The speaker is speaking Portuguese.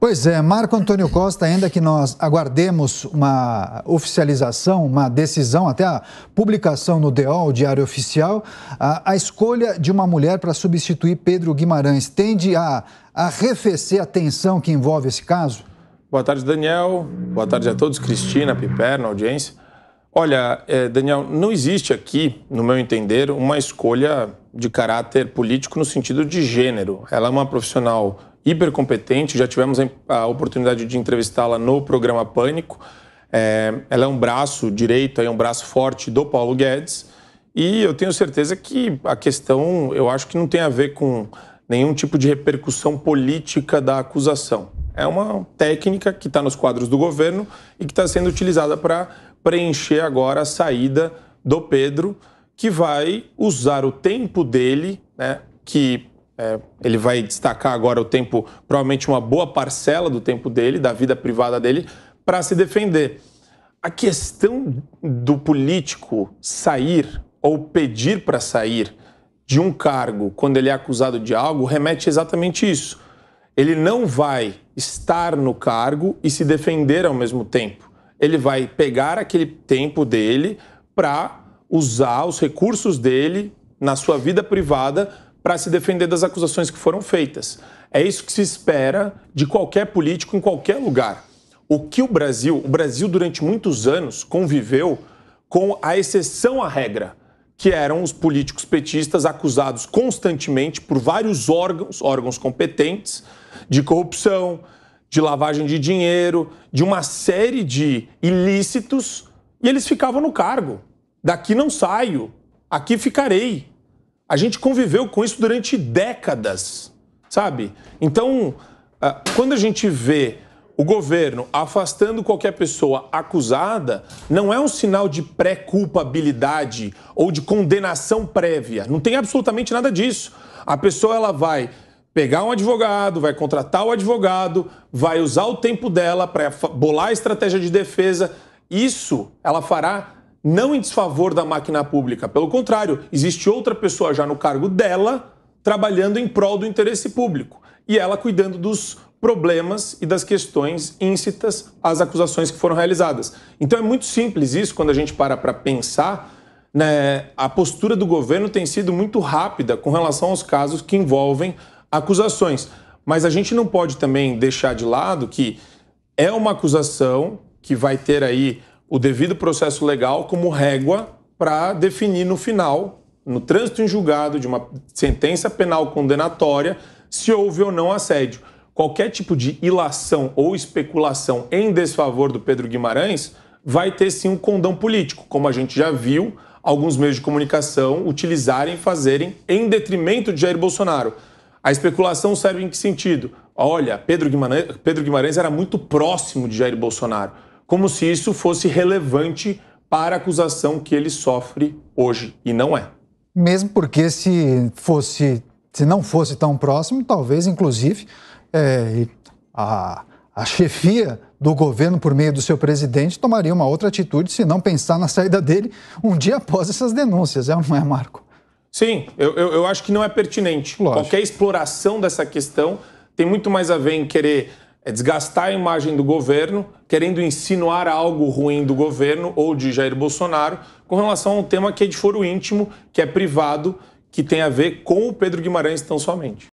Pois é, Marco Antônio Costa, ainda que nós aguardemos uma oficialização, uma decisão, até a publicação no DO, o Diário Oficial, a, a escolha de uma mulher para substituir Pedro Guimarães tende a, arrefecer a tensão que envolve esse caso? Boa tarde, Daniel. Boa tarde a todos. Cristina, Piper, na audiência. Olha, é, Daniel, não existe aqui, no meu entender, uma escolha de caráter político no sentido de gênero. Ela é uma profissional hipercompetente, já tivemos a oportunidade de entrevistá-la no programa Pânico. É, ela é um braço direito, é um braço forte do Paulo Guedes. E eu tenho certeza que a questão, eu acho que não tem a ver com nenhum tipo de repercussão política da acusação. É uma técnica que está nos quadros do governo e que está sendo utilizada para preencher agora a saída do Pedro, que vai usar o tempo dele, né, que é, ele vai destacar agora o tempo, provavelmente uma boa parcela do tempo dele, da vida privada dele, para se defender. A questão do político sair ou pedir para sair de um cargo quando ele é acusado de algo remete exatamente isso. Ele não vai estar no cargo e se defender ao mesmo tempo. Ele vai pegar aquele tempo dele para usar os recursos dele na sua vida privada para se defender das acusações que foram feitas. É isso que se espera de qualquer político em qualquer lugar. O que o Brasil, o Brasil durante muitos anos conviveu com a exceção à regra, que eram os políticos petistas acusados constantemente por vários órgãos, órgãos competentes, de corrupção, de lavagem de dinheiro, de uma série de ilícitos, e eles ficavam no cargo. Daqui não saio, aqui ficarei a gente conviveu com isso durante décadas, sabe? Então, ah, quando a gente vê o governo afastando qualquer pessoa acusada, não é um sinal de pré-culpabilidade ou de condenação prévia. Não tem absolutamente nada disso. A pessoa ela vai pegar um advogado, vai contratar o advogado, vai usar o tempo dela para bolar a estratégia de defesa. Isso ela fará não em desfavor da máquina pública. Pelo contrário, existe outra pessoa já no cargo dela trabalhando em prol do interesse público e ela cuidando dos problemas e das questões íncitas às acusações que foram realizadas. Então é muito simples isso quando a gente para para pensar. Né, a postura do governo tem sido muito rápida com relação aos casos que envolvem acusações. Mas a gente não pode também deixar de lado que é uma acusação que vai ter aí o devido processo legal como régua para definir no final, no trânsito em julgado de uma sentença penal condenatória, se houve ou não assédio. Qualquer tipo de ilação ou especulação em desfavor do Pedro Guimarães vai ter sim um condão político, como a gente já viu alguns meios de comunicação utilizarem, fazerem em detrimento de Jair Bolsonaro. A especulação serve em que sentido? Olha, Pedro Guimarães, Pedro Guimarães era muito próximo de Jair Bolsonaro como se isso fosse relevante para a acusação que ele sofre hoje, e não é. Mesmo porque se fosse, se não fosse tão próximo, talvez inclusive é, a, a chefia do governo por meio do seu presidente tomaria uma outra atitude se não pensar na saída dele um dia após essas denúncias, é não é, Marco? Sim, eu, eu, eu acho que não é pertinente. Lógico. Qualquer exploração dessa questão tem muito mais a ver em querer é desgastar a imagem do governo, querendo insinuar algo ruim do governo ou de Jair Bolsonaro com relação a um tema que é de foro íntimo, que é privado, que tem a ver com o Pedro Guimarães tão somente.